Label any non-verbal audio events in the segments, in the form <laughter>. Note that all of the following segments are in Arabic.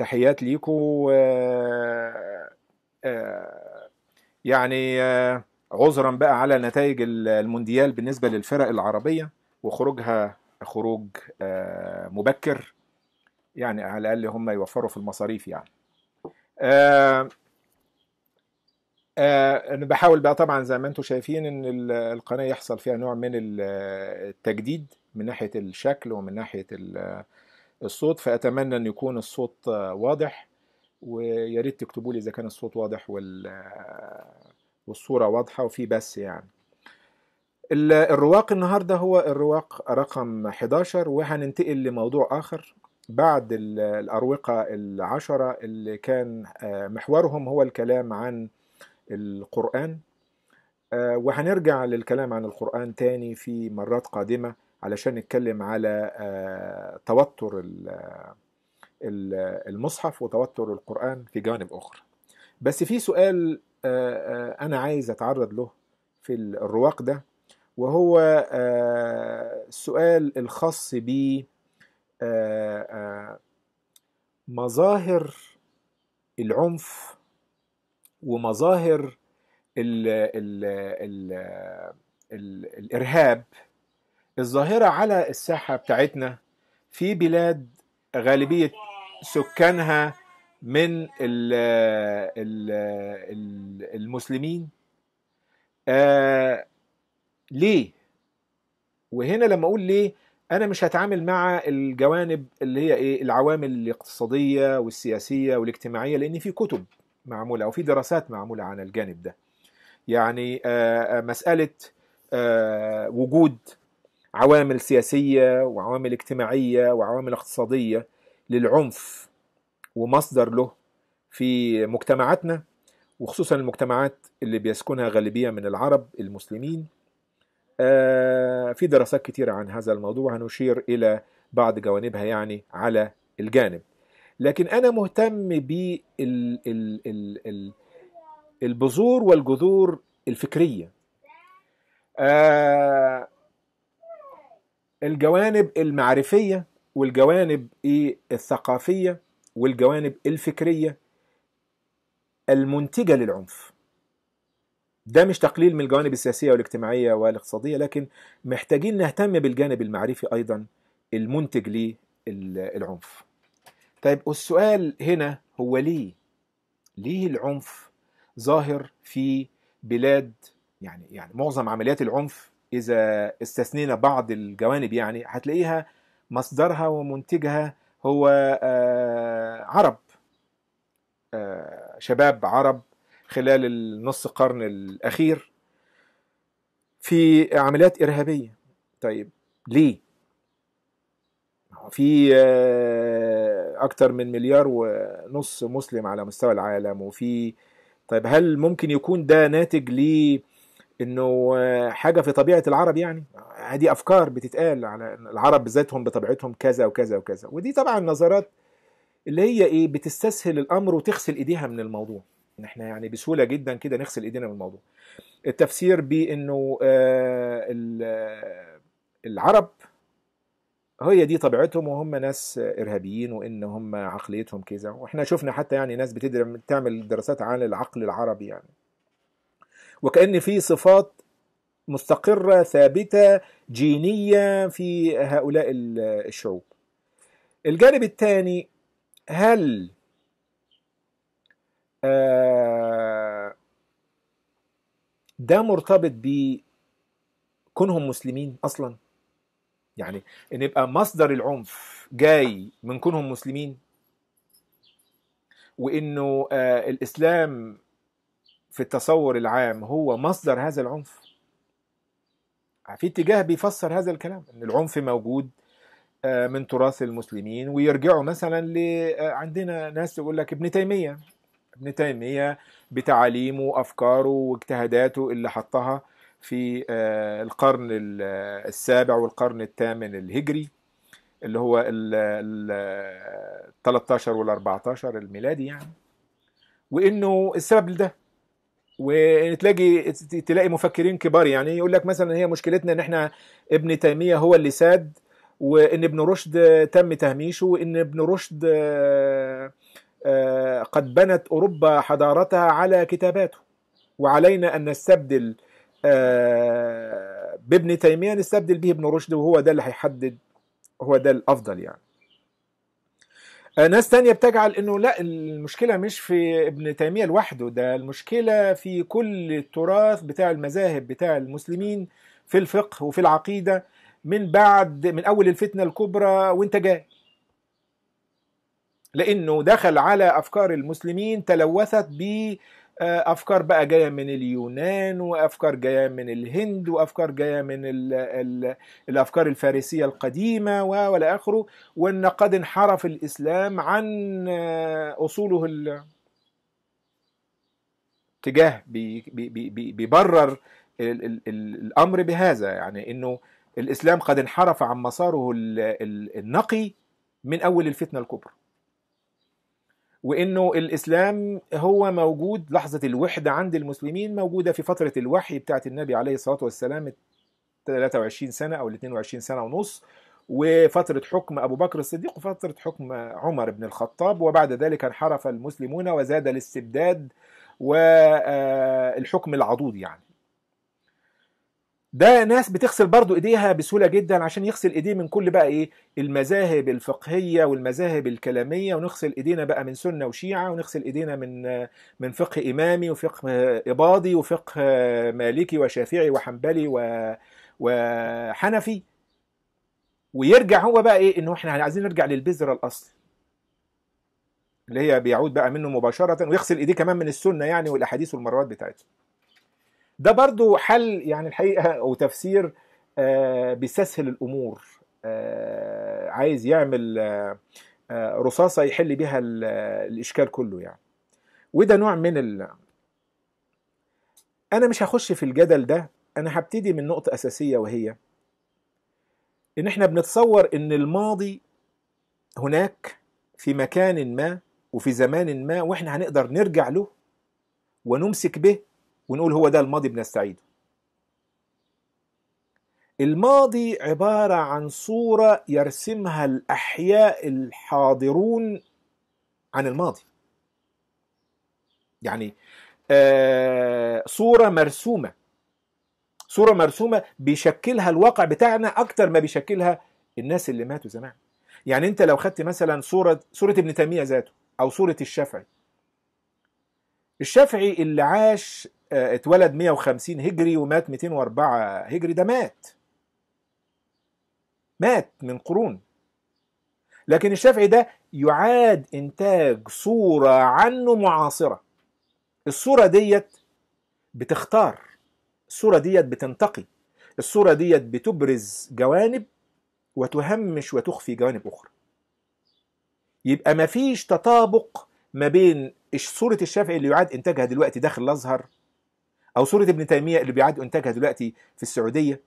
تحيات ليكو آه، آه، يعني آه، عذرا بقى على نتائج المونديال بالنسبه للفرق العربيه وخروجها خروج مبكر يعني على الاقل هم يوفروا في المصاريف يعني انا بحاول بقى طبعا زي ما انتم شايفين ان القناه يحصل فيها نوع من التجديد من ناحيه الشكل ومن ناحيه الصوت فأتمنى أن يكون الصوت واضح ويا ريت تكتبوا لي إذا كان الصوت واضح والصورة واضحة وفي بس يعني الرواق النهاردة هو الرواق رقم 11 وهننتقل لموضوع آخر بعد الأروقة العشرة اللي كان آه، محورهم هو الكلام عن القرآن آه، وهنرجع للكلام عن القرآن تاني في مرات قادمة علشان نتكلم على آه، توتر المصحف وتوتر القرآن في جانب أخرى بس في سؤال آه، آه، أنا عايز أتعرض له في الرواق ده وهو السؤال الخاص ب مظاهر العنف ومظاهر ال ال ال الإرهاب الظاهرة على الساحة بتاعتنا في بلاد غالبية سكانها من المسلمين آه ليه وهنا لما اقول ليه انا مش هتعامل مع الجوانب اللي هي ايه العوامل الاقتصاديه والسياسيه والاجتماعيه لان في كتب معموله او في دراسات معموله عن الجانب ده يعني آه, آه، مساله آه وجود عوامل سياسية وعوامل اجتماعية وعوامل اقتصادية للعنف ومصدر له في مجتمعاتنا وخصوصا المجتمعات اللي بيسكنها غالبية من العرب المسلمين آه، في دراسات كتيرة عن هذا الموضوع هنشير إلى بعض جوانبها يعني على الجانب لكن أنا مهتم بالبذور والجذور الفكرية آه، الجوانب المعرفية والجوانب إيه الثقافية والجوانب الفكرية المنتجة للعنف ده مش تقليل من الجوانب السياسية والاجتماعية والاقتصادية لكن محتاجين نهتم بالجانب المعرفي أيضا المنتج للعنف طيب السؤال هنا هو ليه ليه العنف ظاهر في بلاد يعني يعني معظم عمليات العنف اذا استثنينا بعض الجوانب يعني هتلاقيها مصدرها ومنتجها هو آه، عرب آه، شباب عرب خلال النص قرن الاخير في عمليات ارهابيه طيب ليه في آه، اكتر من مليار ونص مسلم على مستوى العالم وفي طيب هل ممكن يكون ده ناتج ليه انه حاجه في طبيعه العرب يعني هذه افكار بتتقال على العرب ذاتهم بطبيعتهم كذا وكذا وكذا ودي طبعا نظرات اللي هي ايه بتستسهل الامر وتغسل ايديها من الموضوع ان احنا يعني بسهوله جدا كده نغسل ايدينا من الموضوع التفسير بانه آه، العرب هي دي طبيعتهم وهم ناس ارهابيين وان هم عقليتهم كذا واحنا شفنا حتى يعني ناس بتعمل دراسات عن العقل العربي يعني وكأن في صفات مستقرة ثابتة جينية في هؤلاء الشعوب الجانب الثاني هل آه، ده مرتبط بكونهم مسلمين أصلا يعني ان يبقى مصدر العنف جاي من كونهم مسلمين وانه آه، الاسلام في التصور العام هو مصدر هذا العنف في اتجاه بيفسر هذا الكلام ان العنف موجود آه، من تراث المسلمين ويرجعوا مثلا ل آه، عندنا ناس يقول لك ابن تيميه ابن تيميه بتعاليمه وافكاره واجتهاداته اللي حطها في آه، القرن السابع والقرن الثامن الهجري اللي هو ال 13 وال 14 الميلادي يعني وانه السبب ده وتلاقي تلاقي مفكرين كبار يعني يقول لك مثلا هي مشكلتنا ان احنا ابن تيميه هو اللي ساد وان ابن رشد تم تهميشه وان ابن رشد آه، قد بنت اوروبا حضارتها على كتاباته وعلينا ان نستبدل آه، بابن تيميه نستبدل به ابن رشد وهو ده اللي هيحدد هو ده الافضل يعني آه، ناس تانية بتجعل انه لا المشكله مش في ابن تيميه لوحده ده المشكله في كل التراث بتاع المذاهب بتاع المسلمين في الفقه وفي العقيده من بعد من اول الفتنه الكبرى وانت جاي لانه دخل على افكار المسلمين تلوثت ب آه، افكار بقى جايه من اليونان وافكار جايه من الهند وافكار جايه من الـ الـ الافكار الفارسيه القديمه والى اخره وان قد انحرف الاسلام عن آه، اصوله اتجاه بيبرر الامر بهذا يعني انه الاسلام قد انحرف عن مساره النقي من اول الفتنه الكبرى وانه الاسلام هو موجود لحظه الوحده عند المسلمين موجوده في فتره الوحي بتاعه النبي عليه الصلاه والسلام 23 سنه او 22 سنه ونص وفترة حكم أبو بكر الصديق وفترة حكم عمر بن الخطاب وبعد ذلك انحرف المسلمون وزاد الاستبداد والحكم العضود يعني ده ناس بتغسل برضو ايديها بسهوله جدا عشان يغسل ايديه من كل بقى ايه المذاهب الفقهيه والمذاهب الكلاميه ونغسل ايدينا بقى من سنه وشيعه ونغسل ايدينا من من فقه امامي وفقه اباضي وفقه مالكي وشافعي وحنبلي و وحنفي ويرجع هو بقى ايه انه احنا عايزين نرجع للبذره الاصل اللي هي بيعود بقى منه مباشره ويغسل ايديه كمان من السنه يعني والاحاديث والمروات بتاعته ده برضو حل يعني الحقيقه <laughs> او تفسير آه، بيستسهل الامور آه، عايز يعمل آه، رصاصه يحل بيها الاشكال كله يعني وده نوع من ال... انا مش هخش في الجدل ده انا هبتدي من نقطه اساسيه وهي ان احنا بنتصور ان الماضي هناك في مكان ما وفي زمان ما واحنا هنقدر نرجع له ونمسك به ونقول هو ده الماضي بنستعيده الماضي عبارة عن صورة يرسمها الأحياء الحاضرون عن الماضي يعني آه صورة مرسومة صورة مرسومة بيشكلها الواقع بتاعنا أكتر ما بيشكلها الناس اللي ماتوا زمان يعني أنت لو خدت مثلا صورة صورة ابن تيمية ذاته أو صورة الشافعي الشافعي اللي عاش آه، اتولد 150 هجري ومات 204 هجري ده مات مات من قرون لكن الشافعي ده يعاد انتاج صوره عنه معاصره الصوره ديت بتختار الصوره ديت بتنتقي الصوره ديت بتبرز جوانب وتهمش وتخفي جوانب اخرى يبقى مفيش تطابق ما بين صورة الشافعي اللي يعاد إنتاجها دلوقتي داخل الأزهر او صوره ابن تيميه اللي بيعاد انتاجها دلوقتي في السعوديه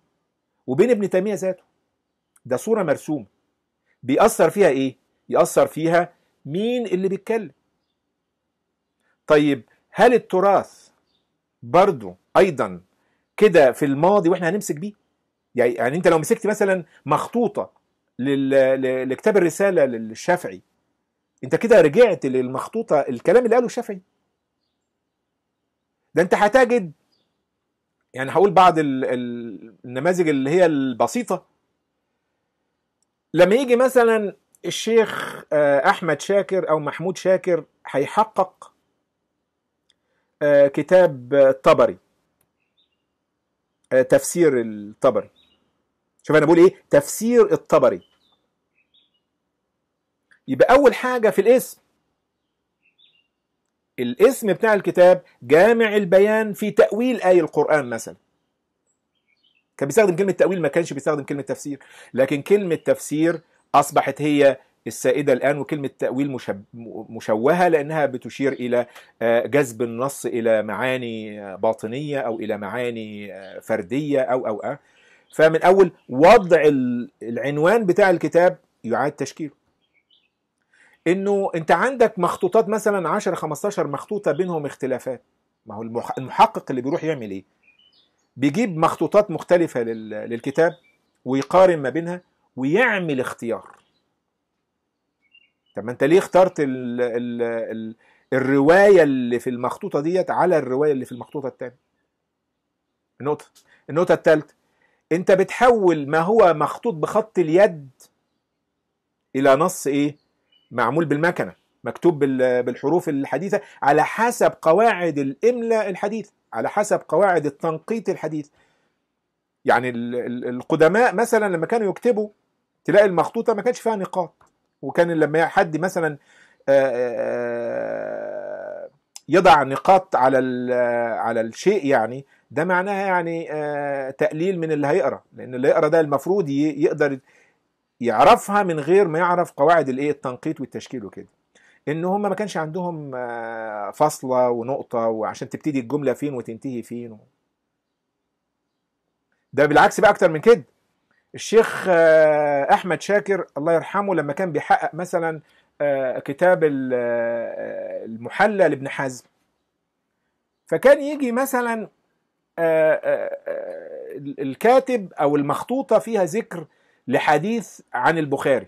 وبين ابن تيميه ذاته ده صوره مرسومه بيأثر فيها ايه يأثر فيها مين اللي بيتكلم طيب هل التراث برضه ايضا كده في الماضي واحنا هنمسك بيه يعني, يعني انت لو مسكت مثلا مخطوطه لكتاب الرساله للشافعي انت كده رجعت للمخطوطه الكلام اللي قاله الشافعي ده انت هتجد يعني هقول بعض النماذج اللي هي البسيطه لما يجي مثلا الشيخ آه، احمد شاكر او محمود شاكر هيحقق آه، كتاب الطبري آه، تفسير الطبري شوف انا بقول ايه تفسير الطبري يبقى اول حاجه في الاسم الاسم بتاع الكتاب جامع البيان في تأويل آي القرآن مثلا كان بيستخدم كلمة تأويل ما كانش بيستخدم كلمة تفسير لكن كلمة تفسير أصبحت هي السائدة الآن وكلمة تأويل مشوهة لأنها بتشير إلى آه، جذب النص إلى معاني باطنية أو إلى معاني آه، فردية أو أو أو آه. فمن أول وضع العنوان بتاع الكتاب يعاد تشكيله انه انت عندك مخطوطات مثلا 10 15 مخطوطه بينهم اختلافات ما هو المحقق اللي بيروح يعمل ايه بيجيب مخطوطات مختلفه للكتاب ويقارن ما بينها ويعمل اختيار طب ما انت ليه اخترت الـ الـ الـ الروايه اللي في المخطوطه ديت على الروايه اللي في المخطوطه الثانيه النقطه النقطه الثالثه انت بتحول ما هو مخطوط بخط اليد الى نص ايه معمول بالمكنه مكتوب بالحروف الحديثه على حسب قواعد الاملاء الحديث على حسب قواعد التنقيط الحديث يعني القدماء مثلا لما كانوا يكتبوا تلاقي المخطوطه ما كانش فيها نقاط وكان لما حد مثلا يضع نقاط على على الشيء يعني ده معناها يعني تقليل من اللي هيقرا لان اللي هيقرا ده المفروض يقدر يعرفها من غير ما يعرف قواعد الايه التنقيط والتشكيل وكده ان هم ما كانش عندهم آه، فاصله ونقطه وعشان تبتدي الجمله فين وتنتهي فين و... ده بالعكس بقى اكتر من كده الشيخ آه، احمد شاكر الله يرحمه لما كان بيحقق مثلا آه، كتاب المحلى لابن حزم فكان يجي مثلا الكاتب او المخطوطه فيها ذكر لحديث عن البخاري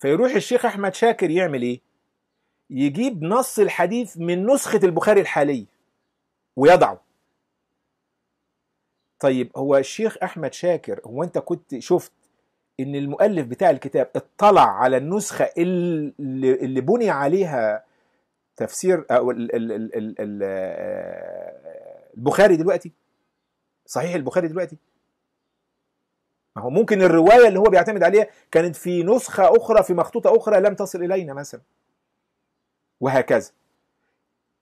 فيروح الشيخ احمد شاكر يعمل ايه يجيب نص الحديث من نسخه البخاري الحاليه ويضعه طيب هو الشيخ احمد شاكر هو انت كنت شفت ان المؤلف بتاع الكتاب اطلع على النسخه اللي, اللي بني عليها تفسير أو آه، البخاري دلوقتي صحيح البخاري دلوقتي ما هو ممكن الروايه اللي هو بيعتمد عليها كانت في نسخه اخرى في مخطوطه اخرى لم تصل الينا مثلا وهكذا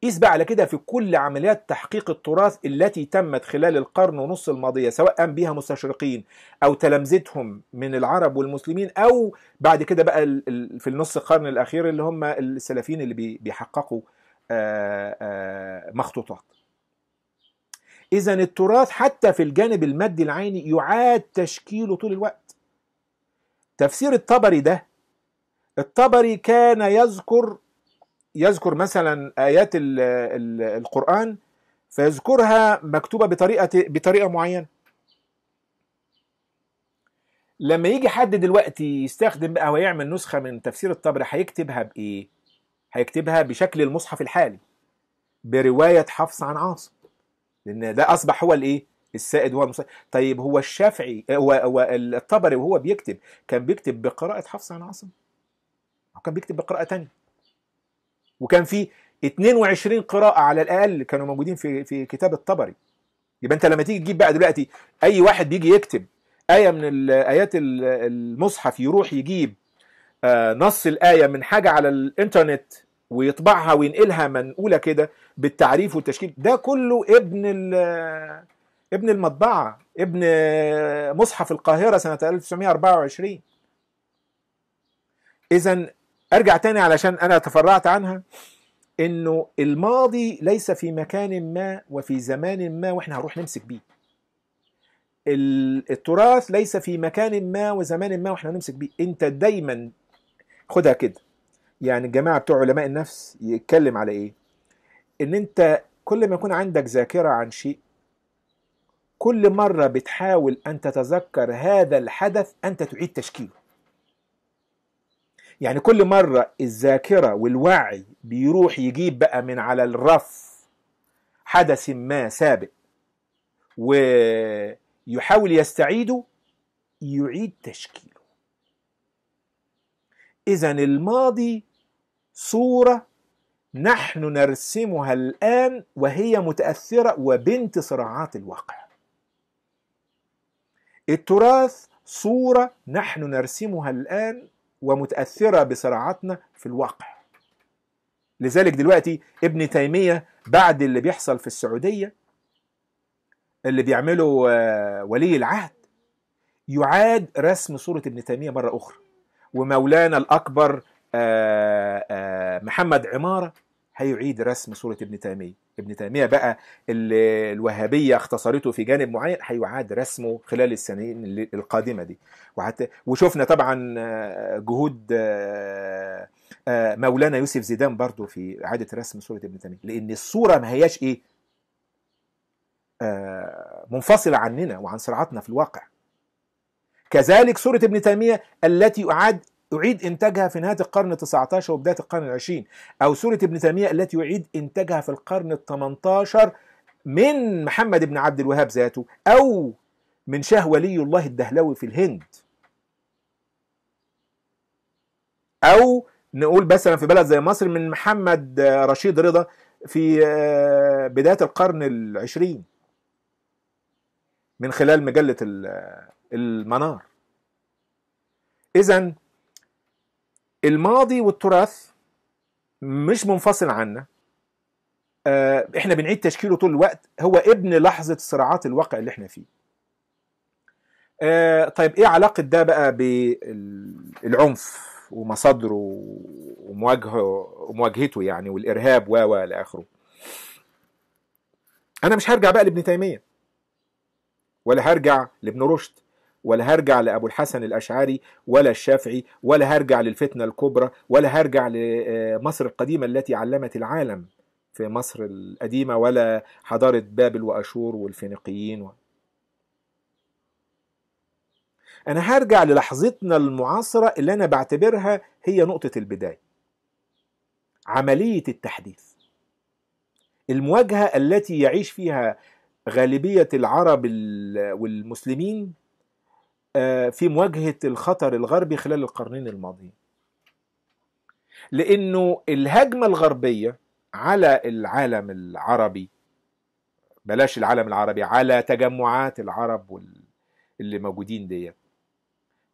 قيس بقى على كده في كل عمليات تحقيق التراث التي تمت خلال القرن ونص الماضية سواء قام بها مستشرقين أو تلامذتهم من العرب والمسلمين أو بعد كده بقى في النص قرن الأخير اللي هم السلفيين اللي بيحققوا آه، آه، مخطوطات إذا التراث حتى في الجانب المادي العيني يعاد تشكيله طول الوقت تفسير الطبري ده الطبري كان يذكر يذكر مثلا آيات القرآن فيذكرها مكتوبة بطريقة بطريقة معينة لما يجي حد دلوقتي يستخدم بقى ويعمل نسخة من تفسير الطبري هيكتبها بإيه؟ هيكتبها بشكل المصحف الحالي برواية حفص عن عاصم لان ده اصبح هو الايه السائد هو المصير. طيب هو الشافعي هو, هو الطبري وهو بيكتب كان بيكتب بقراءه حفص عن عاصم وكان بيكتب بقراءه ثانيه وكان في 22 قراءه على الاقل كانوا موجودين في في كتاب الطبري يبقى انت لما تيجي تجيب بقى دلوقتي اي واحد بيجي يكتب ايه من ايات المصحف يروح يجيب آه، نص الايه من حاجه على الانترنت ويطبعها وينقلها منقوله كده بالتعريف والتشكيل ده كله ابن ابن المطبعه ابن مصحف القاهره سنه 1924 اذا ارجع تاني علشان انا تفرعت عنها انه الماضي ليس في مكان ما وفي زمان ما واحنا هنروح نمسك بيه التراث ليس في مكان ما وزمان ما واحنا هنمسك بيه انت دايما خدها كده يعني الجماعه بتوع علماء النفس يتكلم على ايه ان انت كل ما يكون عندك ذاكره عن شيء كل مره بتحاول ان تتذكر هذا الحدث انت تعيد تشكيله يعني كل مرة الذاكرة والوعي بيروح يجيب بقى من على الرف حدث ما سابق ويحاول يستعيده يعيد تشكيله إذا الماضي صورة نحن نرسمها الآن وهي متأثرة وبنت صراعات الواقع التراث صورة نحن نرسمها الآن ومتأثرة بصراعاتنا في الواقع لذلك دلوقتي ابن تيمية بعد اللي بيحصل في السعودية اللي بيعمله آه، ولي العهد يعاد رسم صورة ابن تيمية مرة أخرى ومولانا الأكبر آه، آه، محمد عمارة هيعيد رسم صورة ابن تيمية ابن تيمية بقى اللي الوهابية اختصرته في جانب معين هيعاد رسمه خلال السنين القادمة دي وحتى وشفنا طبعا آه، جهود مولانا يوسف زيدان برضو في إعادة رسم صورة ابن تيمية لأن الصورة ما هياش إيه منفصلة عننا وعن صراعاتنا في الواقع كذلك صورة ابن تيمية التي أعاد أعيد إنتاجها في نهاية القرن ال 19 وبداية القرن العشرين أو سورة ابن تيمية التي يعيد إنتاجها في القرن ال 18 من محمد بن عبد الوهاب ذاته أو من شاه ولي الله الدهلوي في الهند أو نقول مثلا في بلد زي مصر من محمد رشيد رضا في آه، بداية القرن العشرين من خلال مجلة آه، المنار إذا الماضي والتراث مش منفصل عنا آه، احنا بنعيد تشكيله طول الوقت هو ابن لحظه صراعات الواقع اللي احنا فيه آه، طيب ايه علاقه ده بقى بالعنف ومصادره ومواجهه ومواجهته يعني والارهاب و و انا مش هرجع بقى لابن تيميه ولا هرجع لابن رشد ولا هرجع لأبو الحسن الأشعري ولا الشافعي ولا هرجع للفتنة الكبرى ولا هرجع لمصر القديمة التي علمت العالم في مصر القديمة ولا حضارة بابل وأشور والفينيقيين و... أنا هرجع للحظتنا المعاصرة اللي أنا بعتبرها هي نقطة البداية عملية التحديث المواجهة التي يعيش فيها غالبية العرب والمسلمين آه، في مواجهة الخطر الغربي خلال القرنين الماضيين لأنه الهجمة الغربية على العالم العربي بلاش العالم العربي على تجمعات العرب وال... اللي موجودين ديت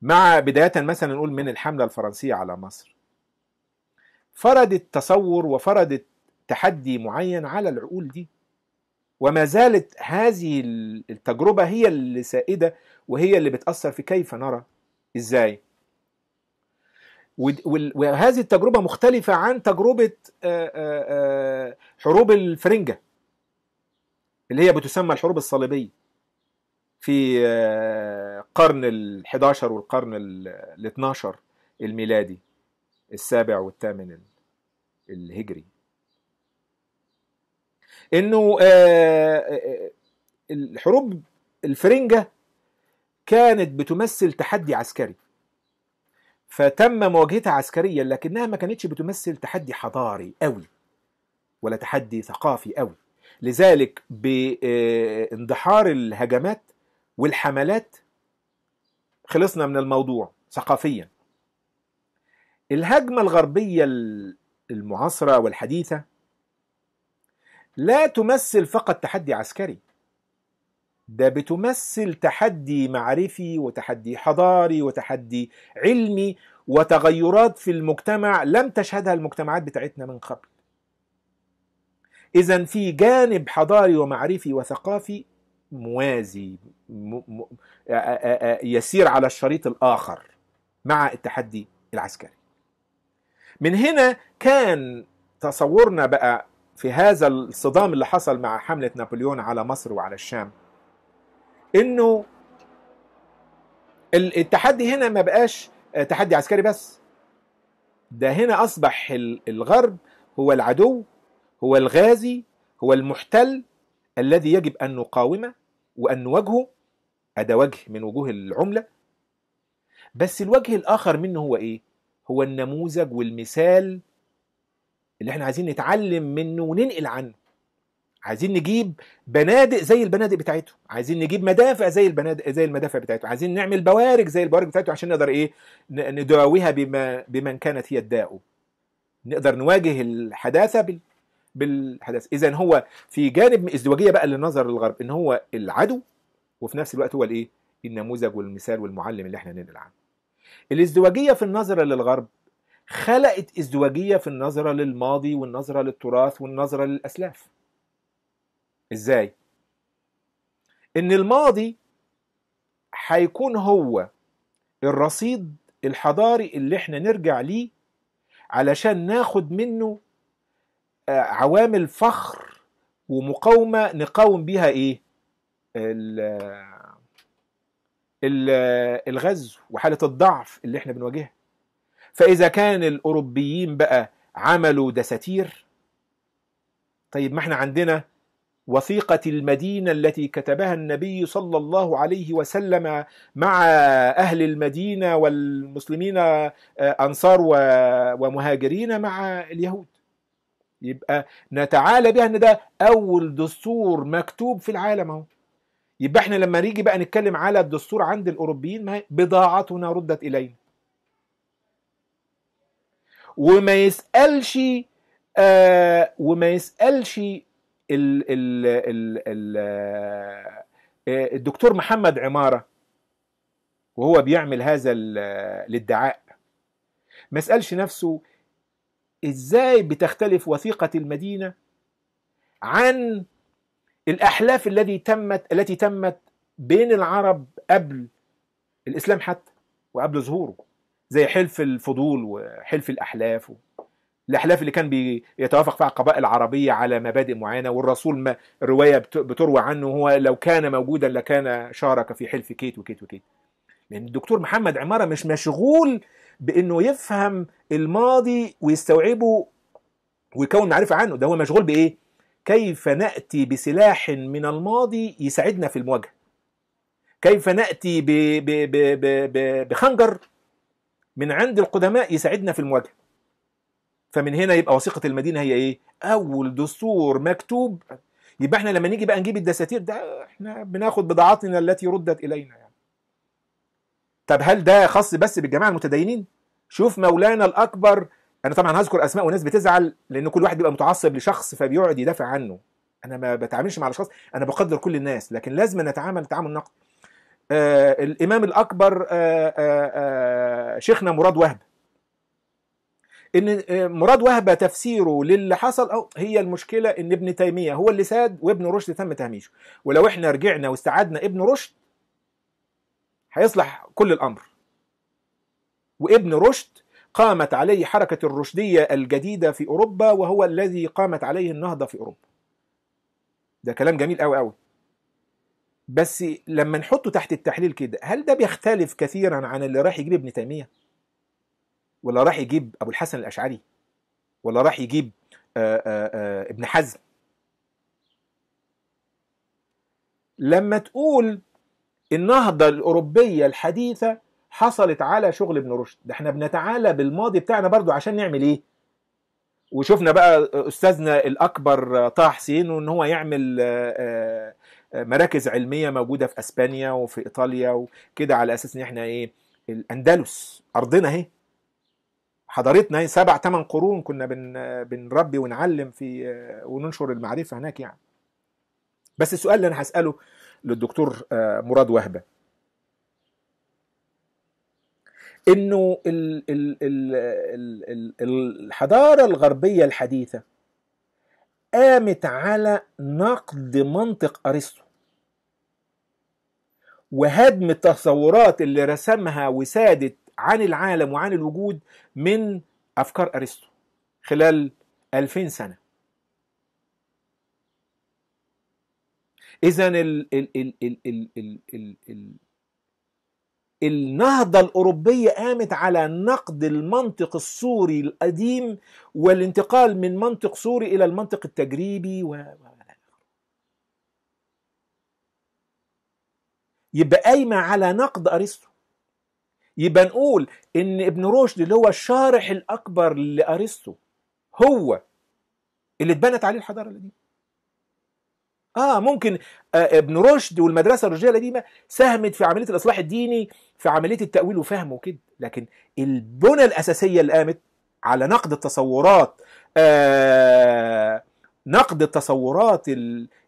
مع بداية مثلا نقول من الحملة الفرنسية على مصر فرضت تصور وفرضت تحدي معين على العقول دي وما زالت هذه التجربة هي اللي سائدة وهي اللي بتأثر في كيف نرى إزاي وهذه التجربة مختلفة عن تجربة آه، آه، آه، حروب الفرنجة اللي هي بتسمى الحروب الصليبية في قرن ال 11 والقرن ال 12 الميلادي السابع والثامن الهجري انه آه، آه، آه، الحروب الفرنجه كانت بتمثل تحدي عسكري فتم مواجهتها عسكريا لكنها ما كانتش بتمثل تحدي حضاري قوي ولا تحدي ثقافي قوي لذلك باندحار الهجمات والحملات خلصنا من الموضوع ثقافيا الهجمه الغربيه المعاصره والحديثه لا تمثل فقط تحدي عسكري ده بتمثل تحدي معرفي وتحدي حضاري وتحدي علمي وتغيرات في المجتمع لم تشهدها المجتمعات بتاعتنا من قبل اذا في جانب حضاري ومعرفي وثقافي موازي م- م- يسير على الشريط الاخر مع التحدي العسكري من هنا كان تصورنا بقى في هذا الصدام اللي حصل مع حملة نابليون على مصر وعلى الشام انه التحدي هنا ما بقاش آه، تحدي عسكري بس ده هنا اصبح الغرب هو العدو هو الغازي هو المحتل الذي يجب ان نقاومه وان نواجهه أدا وجه من وجوه العملة بس الوجه الآخر منه هو إيه؟ هو النموذج والمثال اللي احنا عايزين نتعلم منه وننقل عنه عايزين نجيب بنادق زي البنادق بتاعته عايزين نجيب مدافع زي البنادق زي المدافع بتاعته عايزين نعمل بوارج زي البوارج بتاعته عشان نقدر ايه نداويها بما بمن كانت هي الداء نقدر نواجه الحداثه بال بالحداثه اذا هو في جانب ازدواجيه بقى للنظر للغرب ان هو العدو وفي نفس الوقت هو الايه النموذج والمثال والمعلم اللي احنا ننقل عنه الازدواجيه في النظره للغرب خلقت ازدواجيه في النظره للماضي والنظره للتراث والنظره للاسلاف ازاي ان الماضي هيكون هو الرصيد الحضاري اللي احنا نرجع ليه علشان ناخد منه آه، عوامل فخر ومقاومة نقاوم بيها ايه آه، آه، الغزو وحالة الضعف اللي احنا بنواجهها فإذا كان الأوروبيين بقى عملوا دساتير طيب ما احنا عندنا وثيقة المدينة التي كتبها النبي صلى الله عليه وسلم مع أهل المدينة والمسلمين آه، أنصار ومهاجرين مع اليهود يبقى نتعالى بها ان ده اول دستور مكتوب في العالم اهو يبقى احنا لما نيجي بقى نتكلم على الدستور عند الاوروبيين ما بضاعتنا ردت الينا وما يسالش آه وما يسالش ال ال ال ال آه، الدكتور محمد عماره وهو بيعمل هذا الادعاء ما يسالش نفسه ازاي بتختلف وثيقه المدينه عن الاحلاف التي تمت التي تمت بين العرب قبل الاسلام حتى وقبل ظهوره زي حلف الفضول وحلف الأحلاف الأحلاف اللي كان بيتوافق فيها القبائل العربية على مبادئ معينة والرسول ما الرواية بتروى عنه هو لو كان موجودا لكان شارك في حلف كيت وكيت وكيت لأن يعني الدكتور محمد عمارة مش مشغول بأنه يفهم الماضي ويستوعبه ويكون معرفة عنه ده هو مشغول بإيه؟ كيف نأتي بسلاح من الماضي يساعدنا في المواجهة كيف نأتي بـ بـ بـ بـ بخنجر من عند القدماء يساعدنا في المواجهه فمن هنا يبقى وثيقه المدينه هي ايه اول دستور مكتوب يبقى احنا لما نيجي بقى نجيب الدساتير ده احنا بناخد بضاعتنا التي ردت الينا يعني طب هل ده خاص بس بالجماعه المتدينين شوف مولانا الاكبر انا طبعا هذكر اسماء وناس بتزعل لان كل واحد بيبقى متعصب لشخص فبيقعد يدافع عنه انا ما بتعاملش مع الاشخاص انا بقدر كل الناس لكن لازم نتعامل تعامل نقد آه، الامام الاكبر آه، آه، شيخنا مراد وهب ان مراد وهبه تفسيره للي حصل أو هي المشكله ان ابن تيميه هو اللي ساد وابن رشد تم تهميشه ولو احنا رجعنا واستعدنا ابن رشد هيصلح كل الامر وابن رشد قامت عليه حركه الرشديه الجديده في اوروبا وهو الذي قامت عليه النهضه في اوروبا ده كلام جميل قوي قوي بس لما نحطه تحت التحليل كده هل ده بيختلف كثيرا عن اللي راح يجيب ابن تيميه ولا راح يجيب ابو الحسن الاشعري ولا راح يجيب آآ آه، آآ آه، آه، ابن حزم لما تقول النهضة الأوروبية الحديثة حصلت على شغل ابن رشد ده احنا بنتعالى بالماضي بتاعنا برضو عشان نعمل ايه وشفنا بقى استاذنا الاكبر طه حسين وان هو يعمل آآ مراكز علميه موجوده في اسبانيا وفي ايطاليا وكده على اساس ان احنا ايه الاندلس ارضنا اهي حضارتنا أهي سبع ثمان قرون كنا بن بنربي ونعلم في وننشر المعرفه هناك يعني بس السؤال اللي انا هساله للدكتور آه، مراد وهبه انه الحضاره الغربيه الحديثه قامت على نقد منطق ارسطو وهدم التصورات اللي رسمها وسادت عن العالم وعن الوجود من افكار ارسطو خلال 2000 سنه اذا النهضة الأوروبية قامت على نقد المنطق السوري القديم والانتقال من منطق سوري إلى المنطق التجريبي و يبقى قايمة على نقد أرسطو يبقى نقول إن ابن رشد اللي هو الشارح الأكبر لأرسطو هو اللي اتبنت عليه الحضارة القديمة اه ممكن آه ابن رشد والمدرسه الرشديه القديمه ساهمت في عمليه الاصلاح الديني في عمليه التاويل وفهمه وكده لكن البنى الاساسيه اللي قامت على نقد التصورات آه نقد التصورات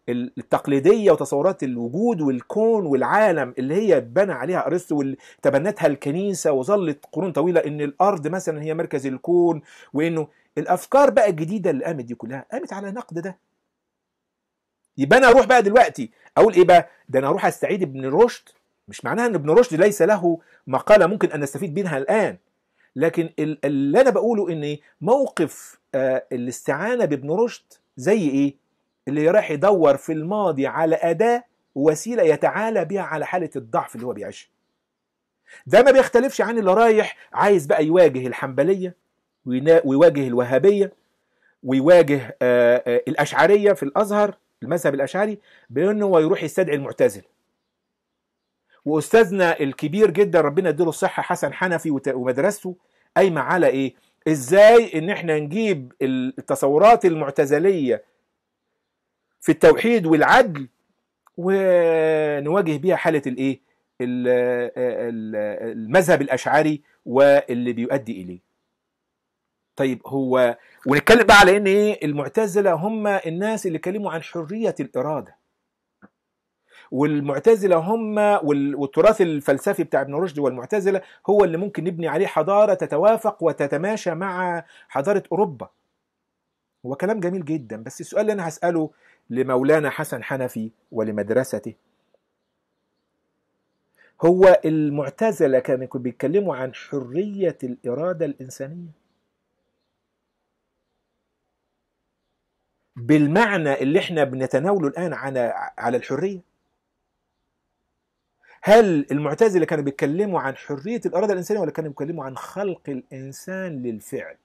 التقليديه وتصورات الوجود والكون والعالم اللي هي اتبنى عليها ارسطو واللي تبنتها الكنيسه وظلت قرون طويله ان الارض مثلا هي مركز الكون وانه الافكار بقى الجديده اللي قامت دي كلها قامت على نقد ده يبقى انا اروح بقى دلوقتي اقول ايه بقى ده انا اروح استعيد ابن رشد مش معناها ان ابن رشد ليس له مقاله ممكن ان نستفيد منها الان لكن اللي انا بقوله ان موقف آه، الاستعانه بابن رشد زي ايه اللي رايح يدور في الماضي على اداه وسيله يتعالى بها على حاله الضعف اللي هو بيعيشها ده ما بيختلفش عن اللي رايح عايز بقى يواجه الحنبليه ويواجه الوهابيه ويواجه آه، آه، الاشعريه في الازهر المذهب الاشعري بانه هو يروح يستدعي المعتزل واستاذنا الكبير جدا ربنا يديله الصحه حسن حنفي ومدرسته قايمه على ايه ازاي ان احنا نجيب التصورات المعتزليه في التوحيد والعدل ونواجه بيها حاله الايه المذهب الاشعري واللي بيؤدي اليه طيب هو ونتكلم بقى على ان ايه المعتزله هم الناس اللي اتكلموا عن حريه الاراده والمعتزله هم والتراث الفلسفي بتاع ابن رشد والمعتزله هو اللي ممكن نبني عليه حضاره تتوافق وتتماشى مع حضاره اوروبا هو كلام جميل جدا بس السؤال اللي انا هساله لمولانا حسن حنفي ولمدرسته هو المعتزله كانوا بيتكلموا عن حريه الاراده الانسانيه بالمعنى اللي احنا بنتناوله الان على على الحريه هل المعتزله كانوا بيتكلموا عن حريه الاراده الانسانيه ولا كانوا بيتكلموا عن خلق الانسان للفعل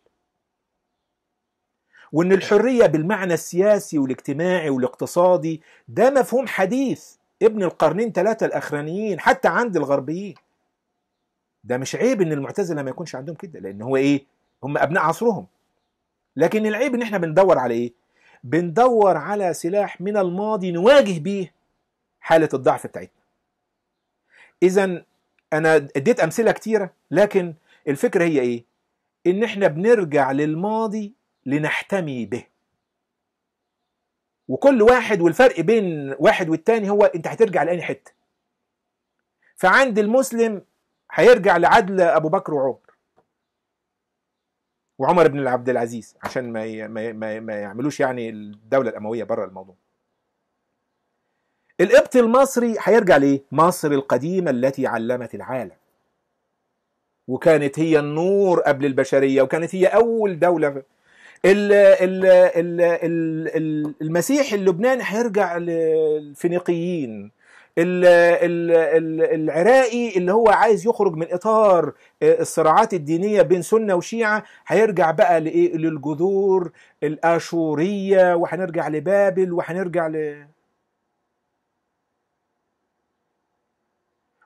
وان الحريه بالمعنى السياسي والاجتماعي والاقتصادي ده مفهوم حديث ابن القرنين ثلاثه الاخرانيين حتى عند الغربيين ده مش عيب ان المعتزله ما يكونش عندهم كده لان هو ايه هم ابناء عصرهم لكن العيب ان احنا بندور على ايه بندور على سلاح من الماضي نواجه بيه حالة الضعف بتاعتنا إذا أنا اديت أمثلة كتيرة لكن الفكرة هي إيه؟ إن إحنا بنرجع للماضي لنحتمي به وكل واحد والفرق بين واحد والتاني هو أنت هترجع لأني حتة فعند المسلم هيرجع لعدل أبو بكر وعمر وعمر بن عبد العزيز عشان ما ما ما يعملوش يعني الدوله الامويه بره الموضوع القبط المصري هيرجع ليه مصر القديمه التي علمت العالم وكانت هي النور قبل البشريه وكانت هي اول دوله الـ الـ الـ الـ المسيح اللبناني هيرجع للفينيقيين العراقي اللي هو عايز يخرج من اطار آه، الصراعات الدينيه بين سنه وشيعه هيرجع بقى لايه للجذور الاشوريه وهنرجع لبابل وهنرجع ل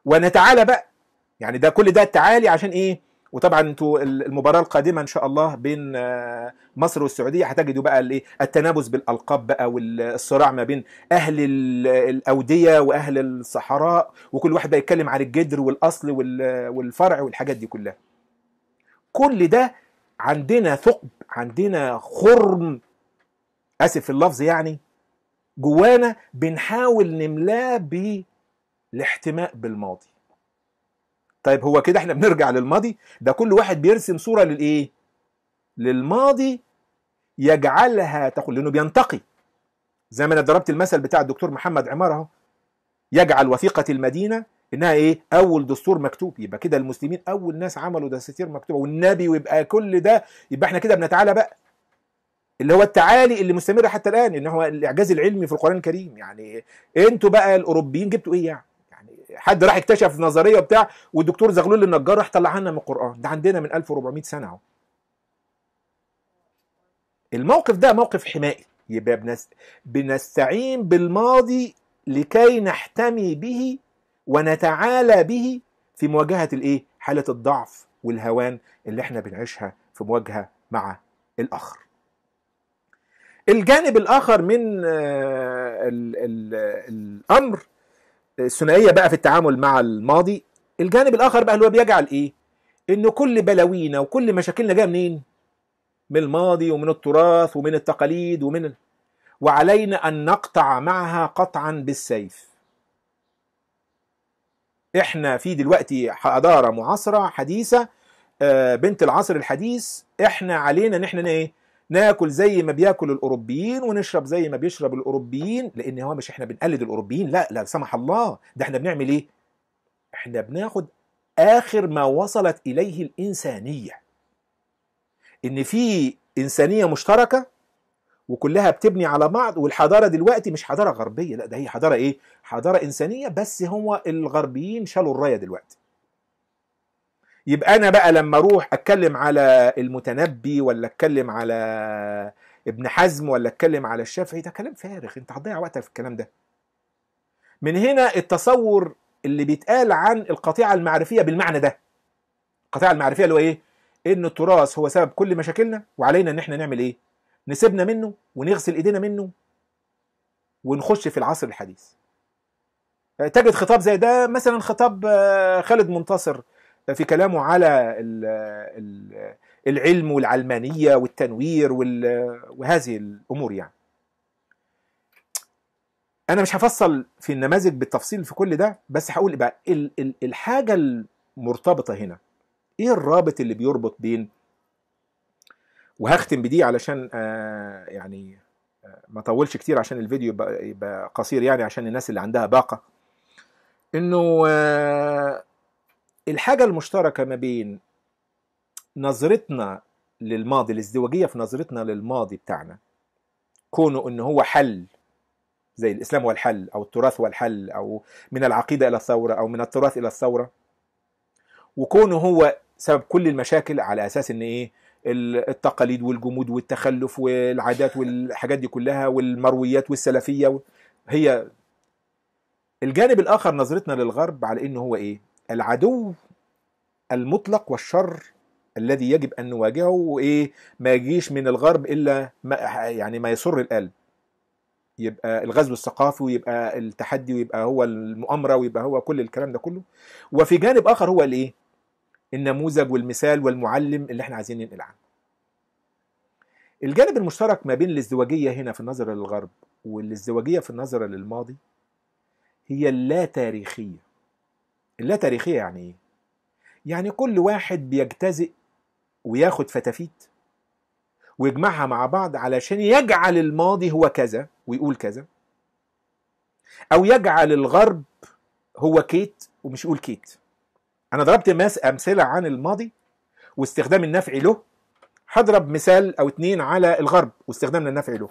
ونتعالى بقى يعني ده كل ده التعالي عشان ايه وطبعا انتوا المباراه القادمه ان شاء الله بين آه، مصر والسعوديه هتجدوا بقى الايه التنابز بالالقاب بقى والصراع ما بين اهل الاوديه واهل الصحراء وكل واحد بقى يتكلم عن الجدر والاصل والفرع والحاجات دي كلها كل ده عندنا ثقب عندنا خرم اسف في اللفظ يعني جوانا بنحاول نملاه بالاحتماء بالماضي طيب هو كده احنا بنرجع للماضي ده كل واحد بيرسم صوره للايه للماضي يجعلها تقول لانه بينتقي زي ما انا ضربت المثل بتاع الدكتور محمد عمار اهو يجعل وثيقه المدينه انها ايه اول دستور مكتوب يبقى كده المسلمين اول ناس عملوا دستور مكتوبه والنبي ويبقى كل ده يبقى احنا كده بنتعالى بقى اللي هو التعالي اللي مستمر حتى الان ان هو الاعجاز العلمي في القران الكريم يعني انتوا بقى الاوروبيين جبتوا ايه يعني حد راح اكتشف نظريه وبتاع والدكتور زغلول النجار راح طلعها لنا من القران ده عندنا من 1400 سنه اهو الموقف ده موقف حمائي يبقى بنس... بنستعين بالماضي لكي نحتمي به ونتعالى به في مواجهه الايه حاله الضعف والهوان اللي احنا بنعيشها في مواجهه مع الاخر الجانب الاخر من آه، الامر الثنائيه بقى في التعامل مع الماضي الجانب الاخر بقى اللي هو بيجعل ايه ان كل بلاوينا وكل مشاكلنا جايه منين من الماضي ومن التراث ومن التقاليد ومن ال... وعلينا ان نقطع معها قطعا بالسيف احنا في دلوقتي حضاره معاصره حديثه آه، بنت العصر الحديث احنا علينا ان احنا ايه ناكل زي ما بياكل الاوروبيين ونشرب زي ما بيشرب الاوروبيين لان هو مش احنا بنقلد الاوروبيين لا لا سمح الله ده احنا بنعمل ايه احنا بناخد اخر ما وصلت اليه الانسانيه ان في انسانيه مشتركه وكلها بتبني على بعض والحضاره دلوقتي مش حضاره غربيه لا ده هي حضاره ايه حضاره انسانيه بس هو الغربيين شالوا الرايه دلوقتي يبقى انا بقى لما اروح اتكلم على المتنبي ولا اتكلم على ابن حزم ولا اتكلم على الشافعي ده كلام فارغ انت هتضيع وقتك في الكلام ده من هنا التصور اللي بيتقال عن القطيعه المعرفيه بالمعنى ده القطيعه المعرفيه اللي هو ايه ان التراث هو سبب كل مشاكلنا وعلينا ان احنا نعمل ايه نسيبنا منه ونغسل ايدينا منه ونخش في العصر الحديث تجد خطاب زي ده مثلا خطاب آه، خالد منتصر في كلامه على العلم والعلمانية والتنوير وهذه الأمور يعني أنا مش هفصل في النماذج بالتفصيل في كل ده بس هقول بقى الحاجة المرتبطة هنا إيه الرابط اللي بيربط بين وهختم بدي علشان آه يعني آه، ما طولش كتير عشان الفيديو يبقى, يبقى قصير يعني عشان الناس اللي عندها باقة انه آه الحاجة المشتركة ما بين نظرتنا للماضي الازدواجية في نظرتنا للماضي بتاعنا كونه ان هو حل زي الاسلام هو الحل او التراث هو الحل او من العقيدة الى الثورة او من التراث الى الثورة وكونه هو سبب كل المشاكل على اساس ان ايه التقاليد والجمود والتخلف والعادات والحاجات دي كلها والمرويات والسلفية هي الجانب الاخر نظرتنا للغرب على انه هو ايه العدو المطلق والشر الذي يجب ان نواجهه وايه ما يجيش من الغرب الا ما يعني ما يسر القلب يبقى الغزو الثقافي ويبقى التحدي ويبقى هو المؤامره ويبقى هو كل الكلام ده كله وفي جانب اخر هو الايه النموذج والمثال والمعلم اللي احنا عايزين ننقل عنه الجانب المشترك ما بين الازدواجيه هنا في النظره للغرب والازدواجيه في النظره للماضي هي اللا تاريخيه اللا تاريخية يعني إيه؟ يعني كل واحد بيجتزئ وياخد فتافيت ويجمعها مع بعض علشان يجعل الماضي هو كذا ويقول كذا أو يجعل الغرب هو كيت ومش يقول كيت أنا ضربت ماس أمثلة عن الماضي واستخدام النفع له هضرب مثال أو اتنين على الغرب واستخدامنا النفع له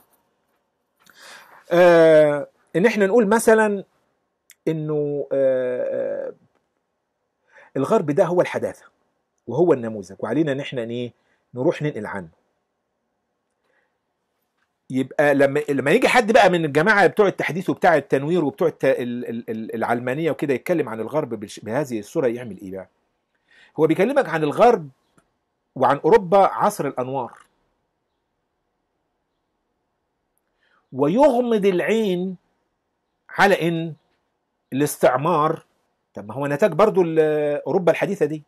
آه إن إحنا نقول مثلا إنه آه, آه، الغرب ده هو الحداثة وهو النموذج وعلينا ان احنا ايه نروح ننقل عنه يبقى لما لما يجي حد بقى من الجماعه بتوع التحديث وبتاع التنوير وبتوع الت... العلمانيه وكده يتكلم عن الغرب بهذه الصوره يعمل ايه بقى؟ هو بيكلمك عن الغرب وعن اوروبا عصر الانوار ويغمض العين على ان الاستعمار طب ما هو نتاج برضو أوروبا الحديثة دي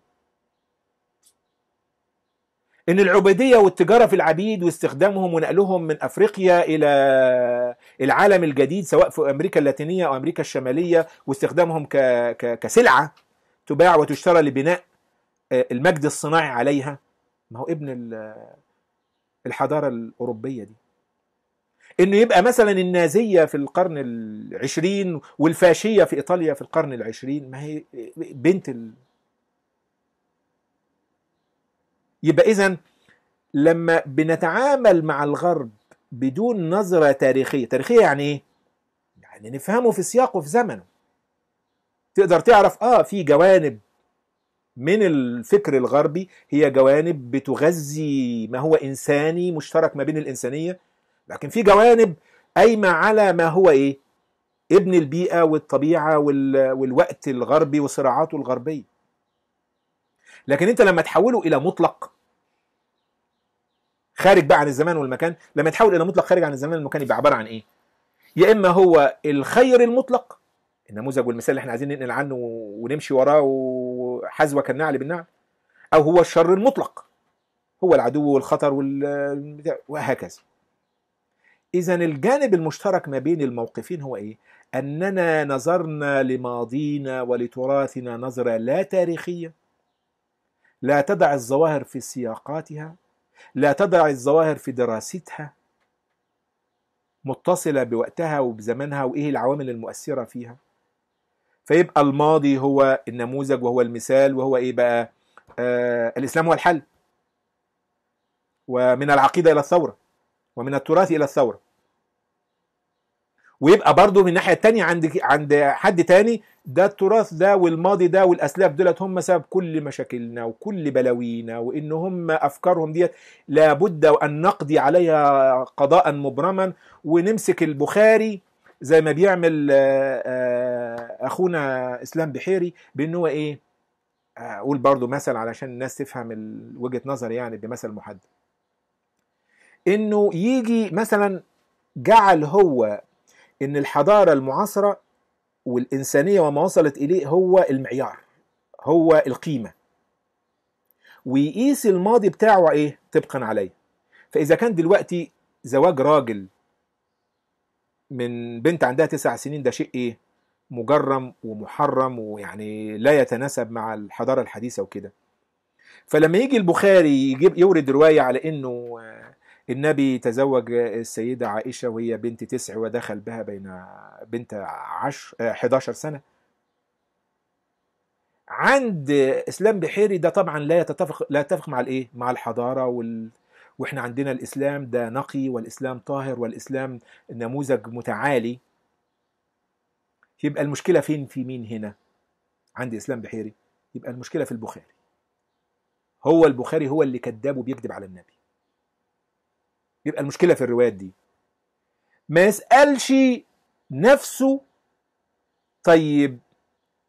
ان العبوديه والتجاره في العبيد واستخدامهم ونقلهم من افريقيا الى العالم الجديد سواء في امريكا اللاتينيه او امريكا الشماليه واستخدامهم ك... ك... كسلعه تباع وتشترى لبناء آه، المجد الصناعي عليها ما هو ابن الحضاره الاوروبيه دي انه يبقى مثلا النازيه في القرن العشرين والفاشيه في ايطاليا في القرن العشرين ما هي بنت ال... يبقى اذا لما بنتعامل مع الغرب بدون نظره تاريخيه تاريخيه يعني ايه يعني نفهمه في سياقه في زمنه تقدر تعرف اه في جوانب من الفكر الغربي هي جوانب بتغذي ما هو انساني مشترك ما بين الانسانيه لكن في جوانب قايمه على ما هو ايه؟ ابن البيئه والطبيعه والوقت الغربي وصراعاته الغربيه. لكن انت لما تحوله الى مطلق خارج بقى عن الزمان والمكان، لما تحول الى مطلق خارج عن الزمان والمكان يبقى عباره عن ايه؟ يا اما هو الخير المطلق النموذج والمثال اللي احنا عايزين ننقل عنه ونمشي وراه وحزوه كالنعل بالنعل او هو الشر المطلق هو العدو والخطر وهكذا إذا الجانب المشترك ما بين الموقفين هو إيه؟ أننا نظرنا لماضينا ولتراثنا نظرة لا تاريخية لا تدع الظواهر في سياقاتها لا تدع الظواهر في دراستها متصلة بوقتها وبزمنها وإيه العوامل المؤثرة فيها فيبقى الماضي هو النموذج وهو المثال وهو إيه بقى آه الإسلام هو الحل ومن العقيدة إلى الثورة ومن التراث الى الثوره ويبقى برضه من الناحيه الثانيه عند عند حد تاني ده التراث ده والماضي ده والاسلاف دولت هم سبب كل مشاكلنا وكل بلاوينا وان هم افكارهم ديت لابد وان نقضي عليها قضاء مبرما ونمسك البخاري زي ما بيعمل اخونا اسلام بحيري بان هو ايه اقول برضه مثل علشان الناس تفهم وجهه نظري يعني بمثل محدد انه يجي مثلا جعل هو ان الحضاره المعاصره والانسانيه وما وصلت اليه هو المعيار هو القيمه ويقيس الماضي بتاعه ايه طبقا عليه فاذا كان دلوقتي زواج راجل من بنت عندها تسع سنين ده شيء ايه مجرم ومحرم ويعني لا يتناسب مع الحضاره الحديثه وكده فلما يجي البخاري يجيب يورد روايه على انه النبي تزوج السيدة عائشة وهي بنت تسع ودخل بها بين بنت عشر 11 سنة عند اسلام بحيري ده طبعا لا يتفق لا يتفق مع الايه مع الحضاره وال واحنا عندنا الاسلام ده نقي والاسلام طاهر والاسلام نموذج متعالي يبقى المشكله فين في مين هنا عند اسلام بحيري يبقى المشكله في البخاري هو البخاري هو اللي كذاب وبيكذب على النبي يبقى المشكله في الروايات دي ما يسالش نفسه طيب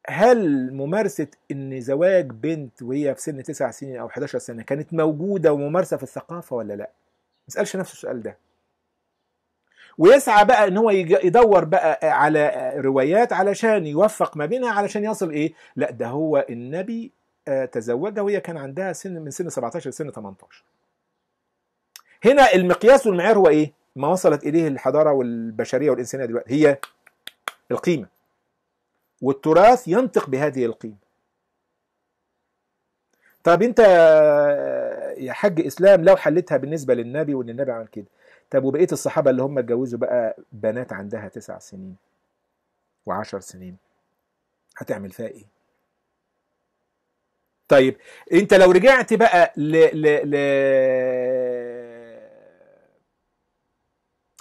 هل ممارسة إن زواج بنت وهي في سن تسع سنين أو 11 سنة كانت موجودة وممارسة في الثقافة ولا لأ؟ ما يسألش نفسه السؤال ده. ويسعى بقى إن هو يدور بقى على روايات علشان يوفق ما بينها علشان يصل إيه؟ لأ ده هو النبي آه، تزوجها وهي كان عندها سن من سن 17 لسن 18. هنا المقياس والمعيار هو ايه ما وصلت اليه الحضاره والبشريه والانسانيه دلوقتي هي القيمه والتراث ينطق بهذه القيمه طب انت يا حاج اسلام لو حلتها بالنسبه للنبي وان النبي عمل كده طب وبقيه الصحابه اللي هم اتجوزوا بقى بنات عندها تسع سنين و10 سنين هتعمل فيها ايه طيب انت لو رجعت بقى ل... ل... ل...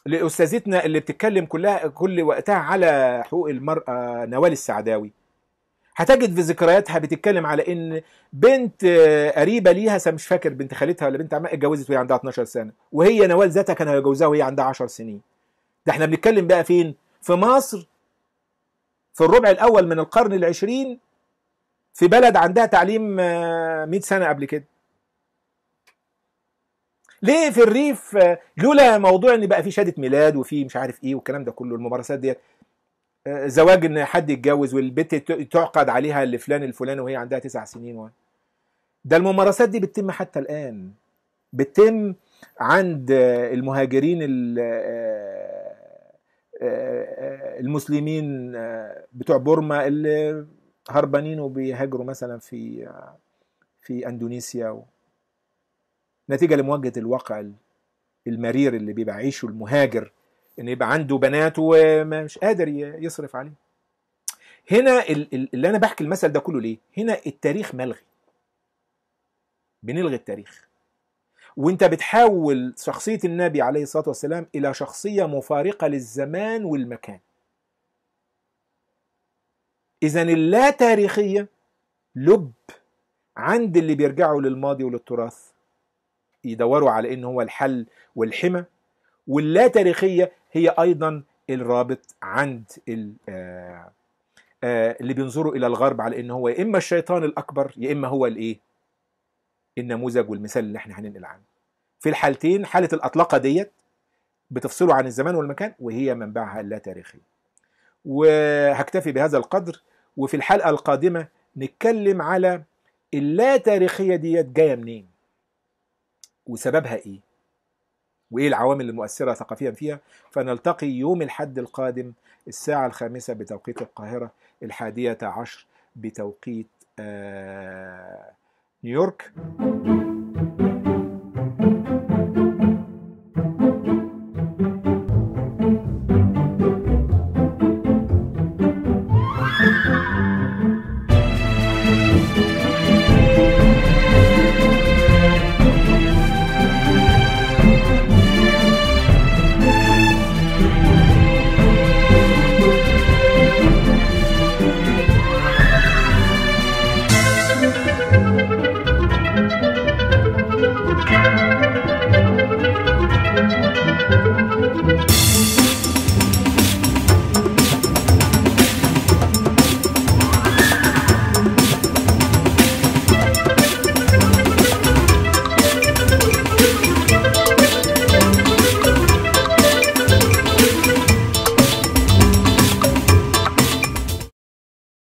لاستاذتنا اللي بتتكلم كلها كل وقتها على حقوق المراه نوال السعداوي هتجد في ذكرياتها بتتكلم على ان بنت قريبه ليها مش فاكر بنت خالتها ولا بنت عمها اتجوزت وهي عندها 12 سنه وهي نوال ذاتها كان هيجوزها وهي عندها 10 سنين ده احنا بنتكلم بقى فين في مصر في الربع الاول من القرن العشرين في بلد عندها تعليم 100 سنه قبل كده ليه في الريف لولا موضوع ان بقى في شهاده ميلاد وفي مش عارف ايه والكلام ده كله الممارسات ديت آه، زواج ان حد يتجوز والبت تعقد عليها لفلان الفلاني وهي عندها تسع سنين و... ده الممارسات دي بتتم حتى الان بتتم عند المهاجرين آه، آه، المسلمين بتوع بورما اللي هربانين وبيهاجروا مثلا في في اندونيسيا و... نتيجه لمواجهه الواقع المرير اللي بيبقى عيشه المهاجر ان يبقى عنده بنات ومش قادر يصرف عليه هنا اللي انا بحكي المثل ده كله ليه هنا التاريخ ملغي بنلغي التاريخ وانت بتحول شخصيه النبي عليه الصلاه والسلام الى شخصيه مفارقه للزمان والمكان اذا اللا تاريخيه لب عند اللي بيرجعوا للماضي وللتراث يدوروا على ان هو الحل والحمى واللا تاريخيه هي ايضا الرابط عند آه، آه، اللي بينظروا الى الغرب على ان هو يا اما الشيطان الاكبر يا اما هو الايه النموذج والمثال اللي احنا هننقل عنه في الحالتين حاله الاطلقه ديت بتفصله عن الزمان والمكان وهي منبعها اللا تاريخي وهكتفي بهذا القدر وفي الحلقه القادمه نتكلم على اللا تاريخيه ديت جايه منين وسببها ايه وايه العوامل المؤثره ثقافيا فيها فنلتقي يوم الحد القادم الساعه الخامسه بتوقيت القاهره الحاديه عشر بتوقيت آه نيويورك